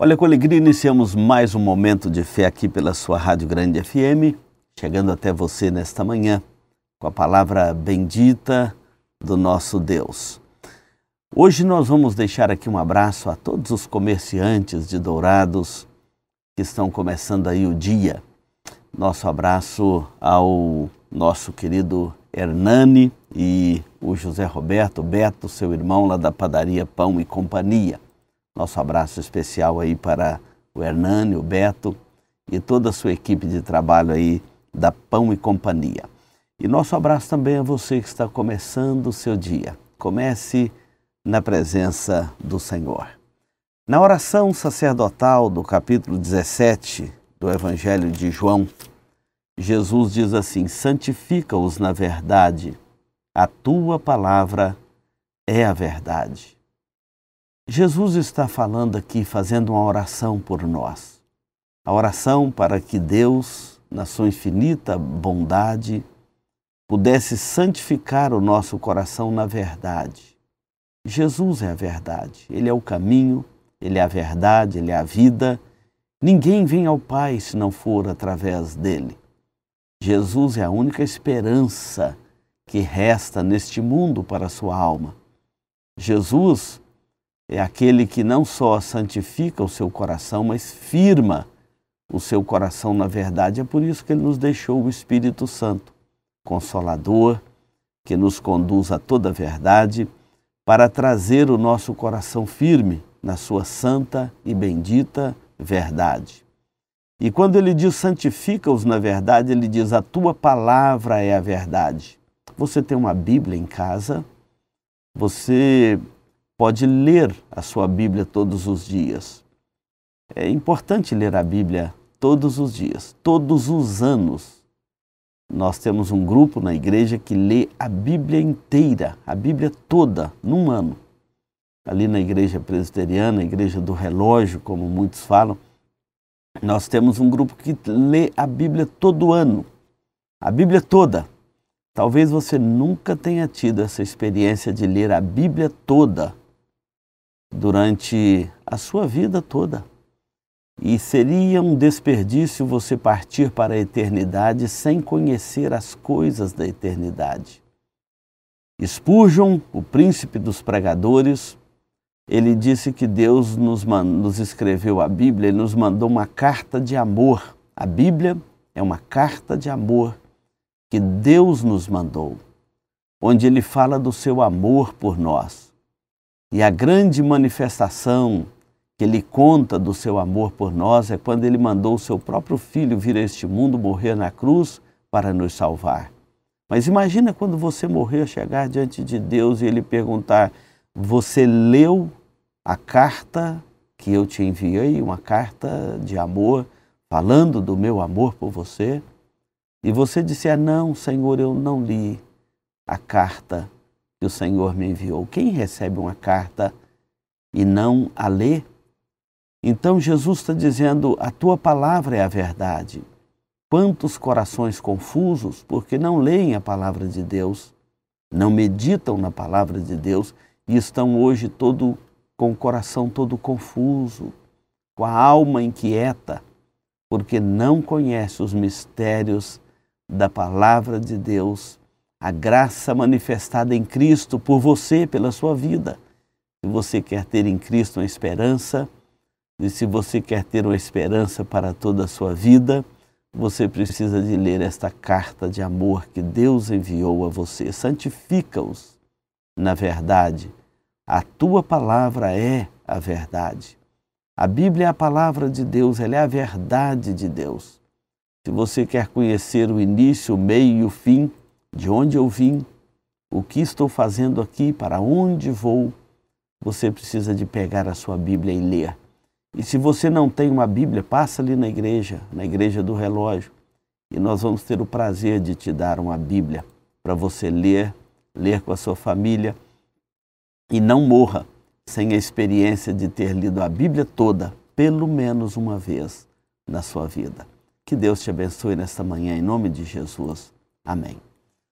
Olha, com alegria iniciamos mais um momento de fé aqui pela sua Rádio Grande FM, chegando até você nesta manhã com a palavra bendita do nosso Deus. Hoje nós vamos deixar aqui um abraço a todos os comerciantes de Dourados que estão começando aí o dia. Nosso abraço ao nosso querido Hernani e o José Roberto Beto, seu irmão lá da padaria Pão e Companhia. Nosso abraço especial aí para o Hernani, o Beto e toda a sua equipe de trabalho aí da Pão e Companhia. E nosso abraço também a você que está começando o seu dia. Comece na presença do Senhor. Na oração sacerdotal do capítulo 17 do Evangelho de João, Jesus diz assim: Santifica-os na verdade, a tua palavra é a verdade. Jesus está falando aqui, fazendo uma oração por nós. A oração para que Deus, na sua infinita bondade, pudesse santificar o nosso coração na verdade. Jesus é a verdade, Ele é o caminho, Ele é a verdade, Ele é a vida. Ninguém vem ao Pai se não for através dele. Jesus é a única esperança que resta neste mundo para a sua alma. Jesus é aquele que não só santifica o seu coração, mas firma o seu coração na verdade. É por isso que ele nos deixou o Espírito Santo, consolador, que nos conduz a toda a verdade, para trazer o nosso coração firme na sua santa e bendita verdade. E quando ele diz santifica-os na verdade, ele diz a tua palavra é a verdade. Você tem uma Bíblia em casa, você pode ler a sua Bíblia todos os dias. É importante ler a Bíblia todos os dias, todos os anos. Nós temos um grupo na igreja que lê a Bíblia inteira, a Bíblia toda, num ano. Ali na igreja presbiteriana, a igreja do relógio, como muitos falam, nós temos um grupo que lê a Bíblia todo ano, a Bíblia toda. Talvez você nunca tenha tido essa experiência de ler a Bíblia toda durante a sua vida toda. E seria um desperdício você partir para a eternidade sem conhecer as coisas da eternidade. Spurgeon, o príncipe dos pregadores, ele disse que Deus nos, nos escreveu a Bíblia, ele nos mandou uma carta de amor. A Bíblia é uma carta de amor que Deus nos mandou, onde ele fala do seu amor por nós e a grande manifestação que ele conta do seu amor por nós é quando ele mandou o seu próprio filho vir a este mundo morrer na cruz para nos salvar. Mas imagina quando você morrer, chegar diante de Deus e ele perguntar: Você leu a carta que eu te enviei, uma carta de amor, falando do meu amor por você? E você disser: ah, Não, Senhor, eu não li a carta que o Senhor me enviou. Quem recebe uma carta e não a lê? Então Jesus está dizendo: a tua palavra é a verdade. Quantos corações confusos, porque não leem a palavra de Deus, não meditam na palavra de Deus e estão hoje todo com o coração todo confuso, com a alma inquieta, porque não conhece os mistérios da palavra de Deus a graça manifestada em Cristo por você, pela sua vida. Se você quer ter em Cristo uma esperança, e se você quer ter uma esperança para toda a sua vida, você precisa de ler esta carta de amor que Deus enviou a você. Santifica-os na verdade. A tua palavra é a verdade. A Bíblia é a palavra de Deus, ela é a verdade de Deus. Se você quer conhecer o início, o meio e o fim de onde eu vim, o que estou fazendo aqui, para onde vou, você precisa de pegar a sua Bíblia e ler. E se você não tem uma Bíblia, passa ali na igreja, na igreja do relógio, e nós vamos ter o prazer de te dar uma Bíblia para você ler, ler com a sua família e não morra sem a experiência de ter lido a Bíblia toda, pelo menos uma vez na sua vida. Que Deus te abençoe nesta manhã, em nome de Jesus. Amém.